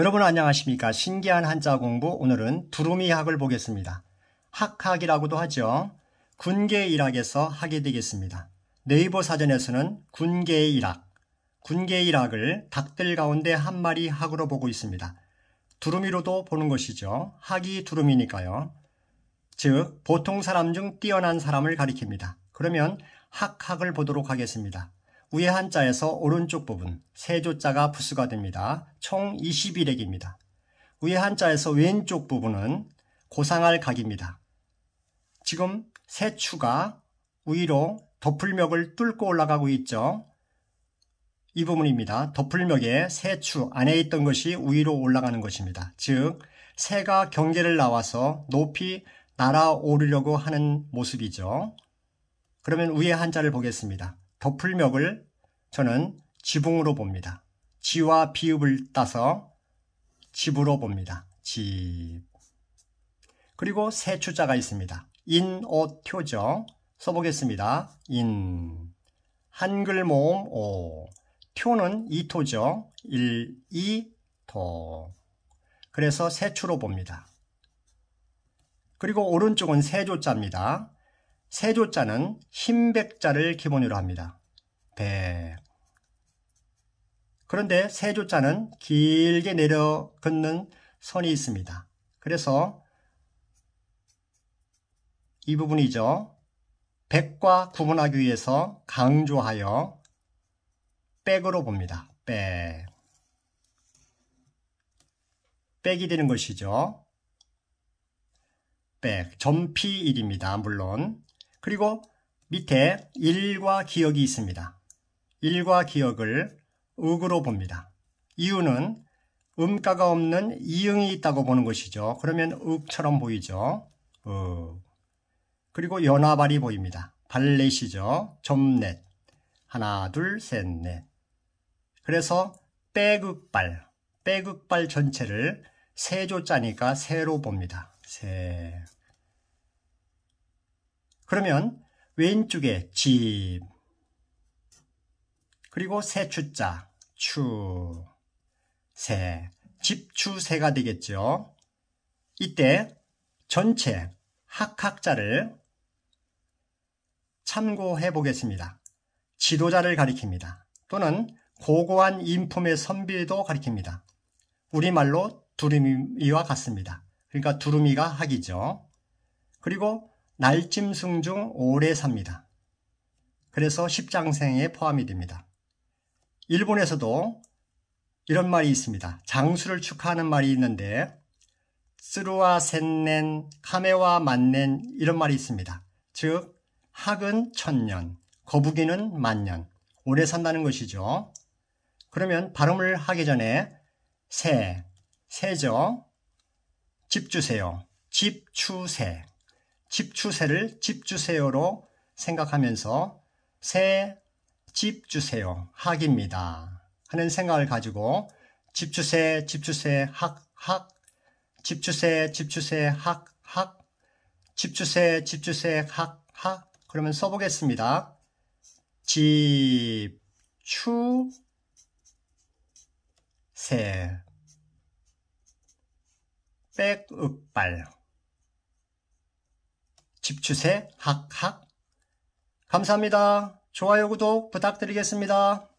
여러분 안녕하십니까? 신기한 한자 공부 오늘은 두루미학을 보겠습니다. 학학이라고도 하죠. 군계 일학에서 하게 되겠습니다. 네이버 사전에서는 군계 일학, 군계 일학을 닭들 가운데 한 마리 학으로 보고 있습니다. 두루미로도 보는 것이죠. 학이 두루미니까요. 즉 보통 사람 중 뛰어난 사람을 가리킵니다. 그러면 학학을 보도록 하겠습니다. 위에 한자에서 오른쪽 부분 세조자가 부수가 됩니다. 총 21액입니다. 위에 한자에서 왼쪽 부분은 고상할 각입니다. 지금 세추가 위로 덮풀멱을 뚫고 올라가고 있죠. 이 부분입니다. 덮풀멱의 세추 안에 있던 것이 위로 올라가는 것입니다. 즉 새가 경계를 나와서 높이 날아오르려고 하는 모습이죠. 그러면 위에 한자를 보겠습니다. 도풀멱을 저는 지붕으로 봅니다. 지와 비읍을 따서 집으로 봅니다. 집. 그리고 세 추자가 있습니다. 인, 오, 튀죠 써보겠습니다. 인. 한글 모음 오. 튀는 이토죠. 일, 이, 도. 그래서 세 추로 봅니다. 그리고 오른쪽은 세조자입니다. 세조자는 흰백자를 기본으로 합니다. 배 네. 그런데 세조자는 길게 내려 긋는 선이 있습니다. 그래서 이 부분이죠. 백과 구분하기 위해서 강조하여 백으로 봅니다. 백. 백이 되는 것이죠. 백. 점피 1입니다 물론. 그리고 밑에 1과 기억이 있습니다. 일과 기억을 읍으로 봅니다. 이유는 음가가 없는 이응이 있다고 보는 것이죠. 그러면 읍처럼 보이죠. 읍. 그리고 연화발이 보입니다. 발렛이죠. 점넷. 하나, 둘, 셋, 넷. 그래서 빼극발, 빼극발 전체를 세조자니까 세로 봅니다. 세. 그러면 왼쪽에 집, 그리고 새추자추새집추새가 되겠죠. 이때 전체 학학자를 참고해 보겠습니다. 지도자를 가리킵니다. 또는 고고한 인품의 선비도 가리킵니다. 우리말로 두루미와 같습니다. 그러니까 두루미가 학이죠. 그리고 날짐승 중 오래 삽니다. 그래서 십장생에 포함이 됩니다. 일본에서도 이런 말이 있습니다. 장수를 축하하는 말이 있는데 쓰루와 샌넨, 카메와 만넨 이런 말이 있습니다. 즉 학은 천년, 거북이는 만년, 오래 산다는 것이죠. 그러면 발음을 하기 전에 새, 새죠. 집 주세요. 집 추세, 집 추세를 집 주세요로 생각하면서 새집 주세요. 학입니다. 하는 생각을 가지고 집 주세, 집 주세, 학, 학. 집 주세, 집 주세, 학, 학. 집 주세, 집 주세, 학, 학. 그러면 써보겠습니다. 집, 추, 세. 백읍발. 집주세 학, 학. 감사합니다. 좋아요 구독 부탁드리겠습니다.